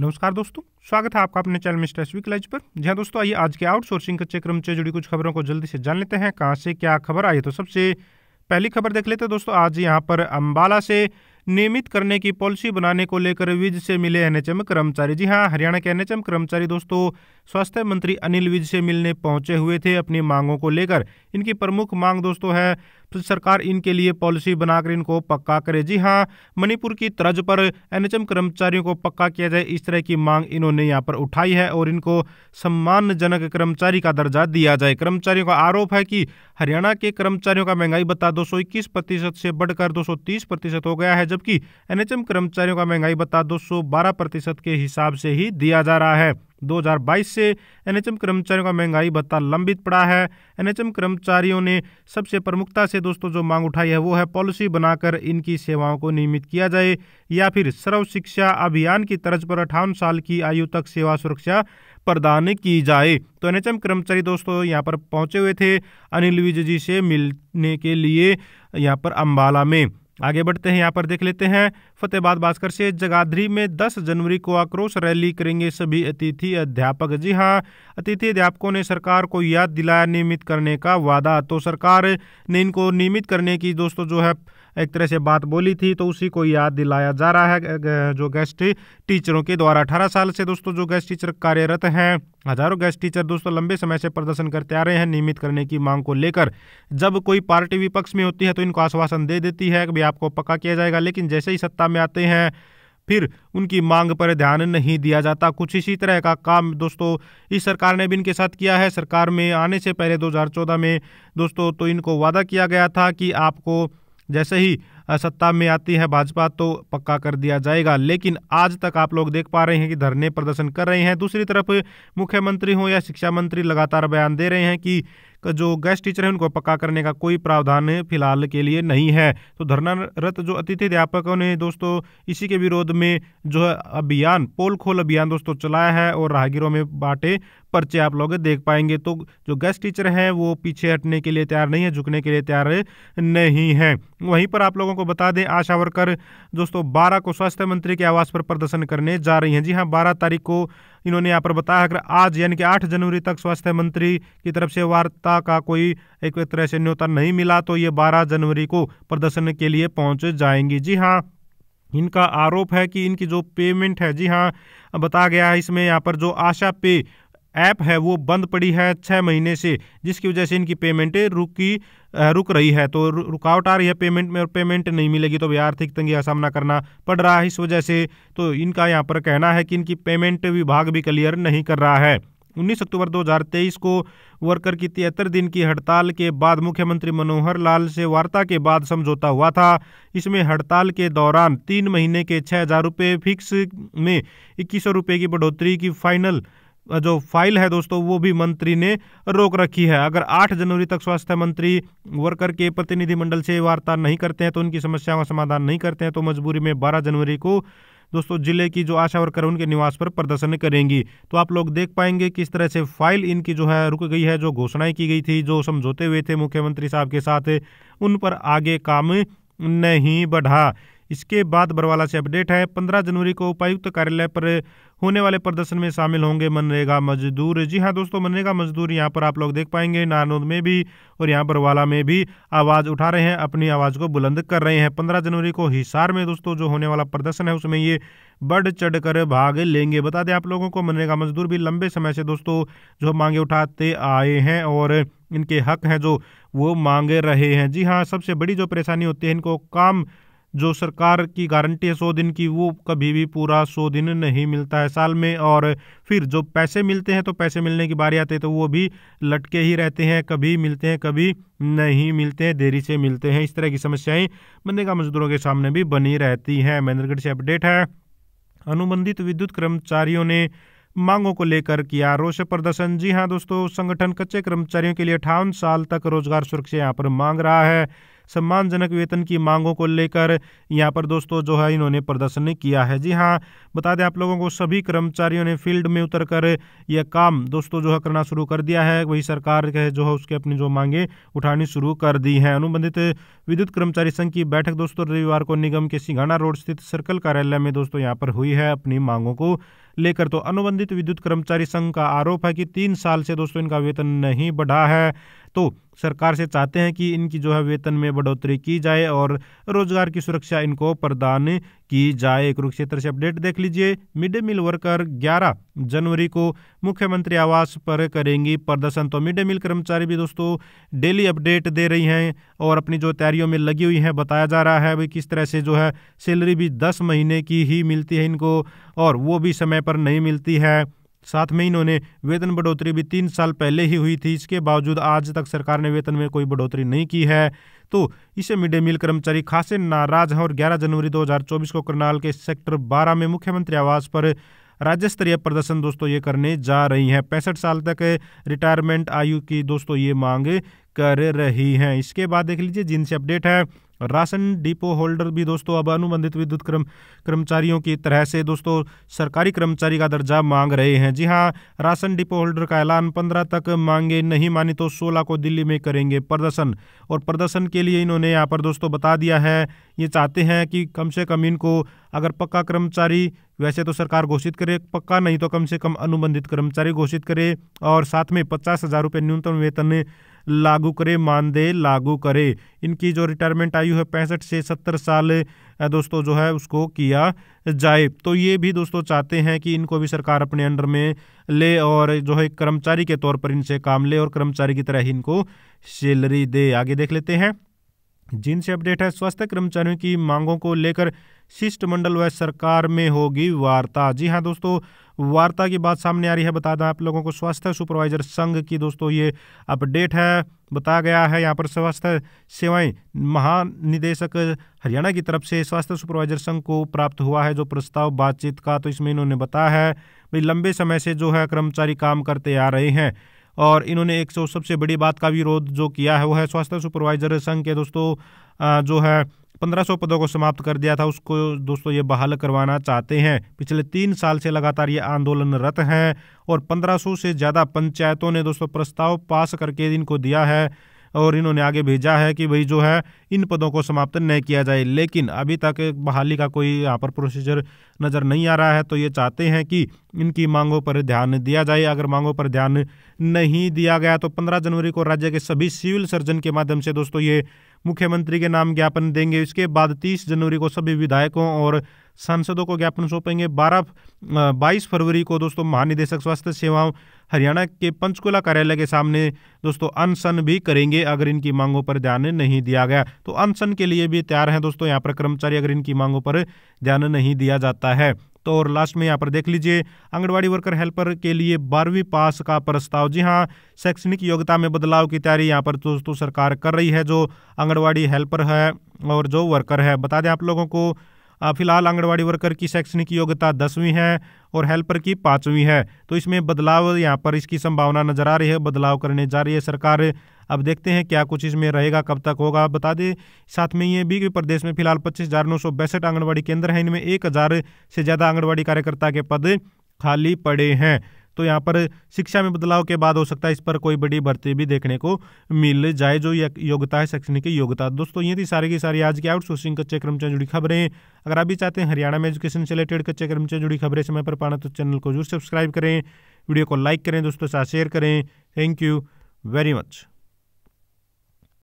नमस्कार दोस्तों स्वागत है आपका अपने चैनल मिस्टर एस वी पर जहाँ दोस्तों आइए आज के आउटसोर्सिंग कच्चे क्रम से जुड़ी कुछ खबरों को जल्दी से जान लेते हैं कहाँ से क्या खबर आई तो सबसे पहली खबर देख लेते हैं दोस्तों आज यहाँ पर अम्बाला से नियमित करने की पॉलिसी बनाने को लेकर विज से मिले एनएचएम कर्मचारी जी हाँ हरियाणा के एनएचएम कर्मचारी दोस्तों स्वास्थ्य मंत्री अनिल विज से मिलने पहुंचे हुए थे अपनी मांगों को लेकर इनकी प्रमुख मांग दोस्तों है तो सरकार इनके लिए पॉलिसी बनाकर इनको पक्का करे जी हाँ मणिपुर की तर्ज पर एनएचएम कर्मचारियों को पक्का किया जाए इस तरह की मांग इन्होंने यहाँ पर उठाई है और इनको सम्मानजनक कर्मचारी का दर्जा दिया जाए कर्मचारियों का आरोप है कि हरियाणा के कर्मचारियों का महंगाई भत्ता दो प्रतिशत से बढ़कर दो प्रतिशत हो गया है जबकि एनएचएम कर्मचारियों का महंगाई भत्ता दो प्रतिशत के हिसाब से ही दिया जा रहा है 2022 से एनएचएम कर्मचारियों का महंगाई भत्ता लंबित पड़ा है एनएचएम कर्मचारियों ने सबसे प्रमुखता से दोस्तों जो मांग उठाई है वो है पॉलिसी बनाकर इनकी सेवाओं को नियमित किया जाए या फिर सर्व शिक्षा अभियान की तर्ज पर अठावन साल की आयु तक सेवा सुरक्षा प्रदान की जाए तो एनएचएम कर्मचारी दोस्तों यहाँ पर पहुँचे हुए थे अनिल विज जी से मिलने के लिए यहाँ पर अम्बाला में आगे बढ़ते हैं यहाँ पर देख लेते हैं फतेहबाद भास्कर से जगाधरी में 10 जनवरी को आक्रोश रैली करेंगे सभी अतिथि अध्यापक जी हाँ अतिथि अध्यापकों ने सरकार को याद दिलाया नियमित करने का वादा तो सरकार ने इनको नियमित करने की दोस्तों जो है एक तरह से बात बोली थी तो उसी को याद दिलाया जा रहा है जो गेस्ट टीचरों के द्वारा अठारह साल से दोस्तों जो गेस्ट टीचर कार्यरत हैं हजारों गेस्ट टीचर दोस्तों लंबे समय से प्रदर्शन करते आ रहे हैं नियमित करने की मांग को लेकर जब कोई पार्टी विपक्ष में होती है तो इनको आश्वासन दे देती है कि आपको पक्का किया जाएगा लेकिन जैसे ही सत्ता में आते हैं फिर उनकी मांग पर ध्यान नहीं दिया जाता कुछ इसी तरह का काम दोस्तों इस सरकार ने भी इनके साथ किया है सरकार में आने से पहले 2014 में दोस्तों तो इनको वादा किया गया था कि आपको जैसे ही सत्ता में आती है भाजपा तो पक्का कर दिया जाएगा लेकिन आज तक आप लोग देख पा रहे हैं कि धरने प्रदर्शन कर रहे हैं दूसरी तरफ मुख्यमंत्री हों या शिक्षा मंत्री लगातार बयान दे रहे हैं कि जो गेस्ट टीचर हैं उनको पक्का करने का कोई प्रावधान फिलहाल के लिए नहीं है तो धरनारत जो अतिथि अध्यापकों ने दोस्तों इसी के विरोध में जो है अभियान पोल खोल अभियान दोस्तों चलाया है और राहगीरों में बांटे पर्चे आप लोग देख पाएंगे तो जो गेस्ट टीचर हैं वो पीछे हटने के लिए तैयार नहीं है झुकने के लिए तैयार नहीं है वहीं पर आप लोगों को को बता दें आशा वर्कर दोस्तों बारह को स्वास्थ्य मंत्री के आवास पर प्रदर्शन करने जा रही हैं जी हाँ बारह तारीख को इन्होंने यहाँ पर बताया अगर आज यानी कि आठ जनवरी तक स्वास्थ्य मंत्री की तरफ से वार्ता का कोई एक तरह से न्योता नहीं मिला तो ये बारह जनवरी को प्रदर्शन के लिए पहुँच जाएंगी जी हाँ इनका आरोप है कि इनकी जो पेमेंट है जी हाँ बताया गया है इसमें यहाँ पर जो आशा पे ऐप है वो बंद पड़ी है छः महीने से जिसकी वजह से इनकी पेमेंटें रुकी रुक रही है तो रुकावट आ रही है पेमेंट में और पेमेंट नहीं मिलेगी तो भी आर्थिक तंगी का सामना करना पड़ रहा है इस वजह से तो इनका यहाँ पर कहना है कि इनकी पेमेंट विभाग भी क्लियर नहीं कर रहा है 19 अक्टूबर 2023 को वर्कर की तिहत्तर दिन की हड़ताल के बाद मुख्यमंत्री मनोहर लाल से वार्ता के बाद समझौता हुआ था इसमें हड़ताल के दौरान तीन महीने के छः हज़ार रुपये फिक्स में इक्कीस सौ रुपये की बढ़ोतरी की फाइनल जो फाइल है दोस्तों वो भी मंत्री ने रोक रखी है अगर 8 जनवरी तक स्वास्थ्य मंत्री वर्कर के प्रतिनिधिमंडल से वार्ता नहीं करते हैं तो उनकी समस्याओं का समाधान नहीं करते हैं तो मजबूरी में 12 जनवरी को दोस्तों जिले की जो आशा वर्कर उनके निवास पर प्रदर्शन करेंगी तो आप लोग देख पाएंगे किस तरह से फाइल इनकी जो है रुक गई है जो घोषणाएं की गई थी जो समझौते हुए थे मुख्यमंत्री साहब के साथ उन पर आगे काम नहीं बढ़ा इसके बाद बरवाला से अपडेट है पंद्रह जनवरी को उपायुक्त कार्यालय पर होने वाले प्रदर्शन में शामिल होंगे मनरेगा मजदूर जी हाँ दोस्तों मनरेगा मजदूर यहाँ पर आप लोग देख पाएंगे नारनौद में भी और यहाँ बरवाला में भी आवाज़ उठा रहे हैं अपनी आवाज़ को बुलंद कर रहे हैं पंद्रह जनवरी को हिसार में दोस्तों जो होने वाला प्रदर्शन है उसमें ये बढ़ चढ़ कर भाग लेंगे बता दें आप लोगों को मनरेगा मजदूर भी लंबे समय से दोस्तों जो मांगे उठाते आए हैं और इनके हक हैं जो वो मांगे रहे हैं जी हाँ सबसे बड़ी जो परेशानी होती है इनको काम जो सरकार की गारंटी है सौ दिन की वो कभी भी पूरा सौ दिन नहीं मिलता है साल में और फिर जो पैसे मिलते हैं तो पैसे मिलने की बारी आती है तो वो भी लटके ही रहते हैं कभी मिलते हैं कभी नहीं मिलते हैं देरी से मिलते हैं इस तरह की समस्याएं मनरेगा मजदूरों के सामने भी बनी रहती हैं महेंद्रगढ़ से अपडेट है अनुबंधित विद्युत कर्मचारियों ने मांगों को लेकर किया रोष प्रदर्शन जी हाँ दोस्तों संगठन कच्चे कर्मचारियों के लिए अठावन साल तक रोजगार सुरक्षा यहाँ पर मांग रहा है सम्मानजनक वेतन की मांगों को लेकर यहाँ पर दोस्तों जो है इन्होंने प्रदर्शन किया है जी हाँ बता दें आप लोगों को सभी कर्मचारियों ने फील्ड में उतर कर यह काम दोस्तों जो है करना शुरू कर दिया है वही सरकार के जो है उसके अपनी जो मांगे उठानी शुरू कर दी है अनुबंधित विद्युत कर्मचारी संघ की बैठक दोस्तों रविवार को निगम के सिंघाना रोड स्थित सर्कल कार्यालय में दोस्तों यहाँ पर हुई है अपनी मांगों को लेकर तो अनुबंधित विद्युत कर्मचारी संघ का आरोप है कि तीन साल से दोस्तों इनका वेतन नहीं बढ़ा है तो सरकार से चाहते हैं कि इनकी जो है वेतन में बढ़ोतरी की जाए और रोजगार की सुरक्षा इनको प्रदान की जाए कुरुक्षेत्र से अपडेट देख लीजिए मिड डे मील वर्कर 11 जनवरी को मुख्यमंत्री आवास पर करेंगी प्रदर्शन तो मिड डे मील कर्मचारी भी दोस्तों डेली अपडेट दे रही हैं और अपनी जो तैयारियों में लगी हुई हैं बताया जा रहा है भाई किस तरह से जो है सैलरी भी दस महीने की ही मिलती है इनको और वो भी समय पर नहीं मिलती है साथ में इन्होंने वेतन बढ़ोतरी भी तीन साल पहले ही हुई थी इसके बावजूद आज तक सरकार ने वेतन में कोई बढ़ोतरी नहीं की है तो इसे मिड डे मील कर्मचारी खासे नाराज हैं और 11 जनवरी 2024 को करनाल के सेक्टर 12 में मुख्यमंत्री आवास पर राज्य स्तरीय प्रदर्शन दोस्तों ये करने जा रही हैं पैंसठ साल तक रिटायरमेंट आयु की दोस्तों ये मांग कर रही हैं इसके बाद देख लीजिए जिनसे अपडेट है राशन डिपो होल्डर भी दोस्तों अब अनुबंधित विद्युत कर्म कर्मचारियों की तरह से दोस्तों सरकारी कर्मचारी का दर्जा मांग रहे हैं जी हाँ राशन डिपो होल्डर का ऐलान पंद्रह तक मांगे नहीं मानी तो सोलह को दिल्ली में करेंगे प्रदर्शन और प्रदर्शन के लिए इन्होंने यहाँ पर दोस्तों बता दिया है ये चाहते हैं कि कम से कम इनको अगर पक्का कर्मचारी वैसे तो सरकार घोषित करे पक्का नहीं तो कम से कम अनुबंधित कर्मचारी घोषित करे और साथ में पचास हज़ार रुपये न्यूनतम वेतन लागू करे मानदेय लागू करे इनकी जो रिटायरमेंट आयु है पैंसठ से सत्तर साल दोस्तों जो है उसको किया जाए तो ये भी दोस्तों चाहते हैं कि इनको भी सरकार अपने अंडर में ले और जो है कर्मचारी के तौर पर इनसे काम ले और कर्मचारी की तरह ही इनको सैलरी दे आगे देख लेते हैं जिनसे अपडेट है स्वास्थ्य कर्मचारियों की मांगों को लेकर शिष्टमंडल व सरकार में होगी वार्ता जी हाँ दोस्तों वार्ता की बात सामने आ रही है बता दें आप लोगों को स्वास्थ्य सुपरवाइजर संघ की दोस्तों ये अपडेट है बताया गया है यहाँ पर स्वास्थ्य सेवाएं महानिदेशक हरियाणा की तरफ से स्वास्थ्य सुपरवाइजर संघ को प्राप्त हुआ है जो प्रस्ताव बातचीत का तो इसमें इन्होंने बताया है भाई लंबे समय से जो है कर्मचारी काम करते आ रहे हैं और इन्होंने एक सौ सबसे बड़ी बात का विरोध जो किया है वो है स्वास्थ्य सुपरवाइजर संघ के दोस्तों जो है पंद्रह सौ पदों को समाप्त कर दिया था उसको दोस्तों ये बहाल करवाना चाहते हैं पिछले तीन साल से लगातार ये आंदोलनरत हैं और पंद्रह सौ से ज़्यादा पंचायतों ने दोस्तों प्रस्ताव पास करके इनको दिया है और इन्होंने आगे भेजा है कि भाई जो है इन पदों को समाप्त नहीं किया जाए लेकिन अभी तक बहाली का कोई यहाँ पर प्रोसीजर नज़र नहीं आ रहा है तो ये चाहते हैं कि इनकी मांगों पर ध्यान दिया जाए अगर मांगों पर ध्यान नहीं दिया गया तो पंद्रह जनवरी को राज्य के सभी सिविल सर्जन के माध्यम से दोस्तों ये मुख्यमंत्री के नाम ज्ञापन देंगे इसके बाद तीस जनवरी को सभी विधायकों और सांसदों को ज्ञापन सौंपेंगे बारह बाईस फरवरी को दोस्तों महानिदेशक स्वास्थ्य सेवाओं हरियाणा के पंचकुला कार्यालय के सामने दोस्तों अनशन भी करेंगे अगर इनकी मांगों पर ध्यान नहीं दिया गया तो अनशन के लिए भी तैयार हैं दोस्तों यहाँ पर कर्मचारी अगर इनकी मांगों पर ध्यान नहीं दिया जाता है तो और लास्ट में यहाँ पर देख लीजिए आंगनबाड़ी वर्कर हेल्पर के लिए बारहवीं पास का प्रस्ताव जी हाँ शैक्षणिक योग्यता में बदलाव की तैयारी यहाँ पर दोस्तों सरकार कर रही है जो आंगनबाड़ी हेल्पर है और जो वर्कर है बता दें आप लोगों को फिलहाल आंगनबाड़ी वर्कर की शैक्षणिक योग्यता दसवीं है और हेल्पर की पाँचवीं है तो इसमें बदलाव यहाँ पर इसकी संभावना नज़र आ रही है बदलाव करने जा रही है सरकार अब देखते हैं क्या कुछ इसमें रहेगा कब तक होगा बता दें साथ में ये भी कि प्रदेश में फिलहाल पच्चीस हज़ार नौ सौ बैसठ आंगनबाड़ी केंद्र हैं इनमें एक हज़ार से ज़्यादा आंगनबाड़ी कार्यकर्ता के पद खाली पड़े हैं तो यहाँ पर शिक्षा में बदलाव के बाद हो सकता है इस पर कोई बड़ी भर्ती भी देखने को मिल जाए जो योग्यता है शैक्षणिक योग्यता दोस्तों ये थी सारी की सारी आज की आउटसोर्सिंग कच्चे क्रम से जुड़ी खबरें अगर आप भी चाहते हैं हरियाणा में एजुकेशन से रिलेटेड कच्चे क्रम से जुड़ी खबरें समय पर पाना तो चैनल को जरूर सब्सक्राइब करें वीडियो को लाइक करें दोस्तों साथ शेयर करें थैंक यू वेरी मच